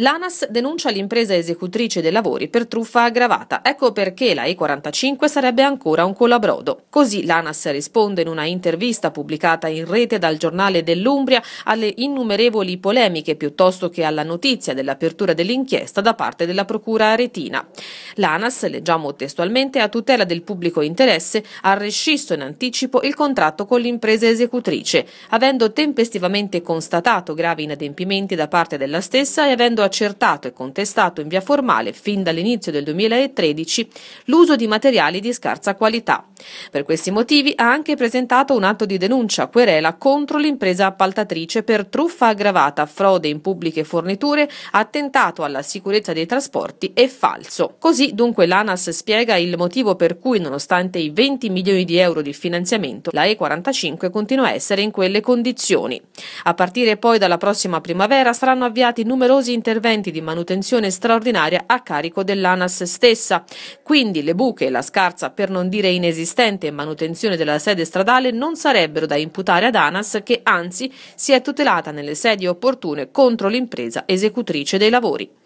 L'ANAS denuncia l'impresa esecutrice dei lavori per truffa aggravata. Ecco perché la E45 sarebbe ancora un colabrodo. Così l'ANAS risponde in una intervista pubblicata in rete dal giornale dell'Umbria alle innumerevoli polemiche piuttosto che alla notizia dell'apertura dell'inchiesta da parte della procura aretina. L'ANAS, leggiamo testualmente, a tutela del pubblico interesse ha rescisso in anticipo il contratto con l'impresa esecutrice, avendo tempestivamente constatato gravi inadempimenti da parte della stessa e avendo accertato e contestato in via formale fin dall'inizio del 2013 l'uso di materiali di scarsa qualità per questi motivi ha anche presentato un atto di denuncia querela contro l'impresa appaltatrice per truffa aggravata, frode in pubbliche forniture, attentato alla sicurezza dei trasporti e falso. Così dunque l'ANAS spiega il motivo per cui nonostante i 20 milioni di euro di finanziamento la E45 continua a essere in quelle condizioni. A partire poi dalla prossima primavera saranno avviati numerosi interventi di manutenzione straordinaria a carico dell'ANAS stessa, quindi le buche e la scarsa per non dire inesistenti esistente e manutenzione della sede stradale non sarebbero da imputare ad ANAS che anzi si è tutelata nelle sedi opportune contro l'impresa esecutrice dei lavori.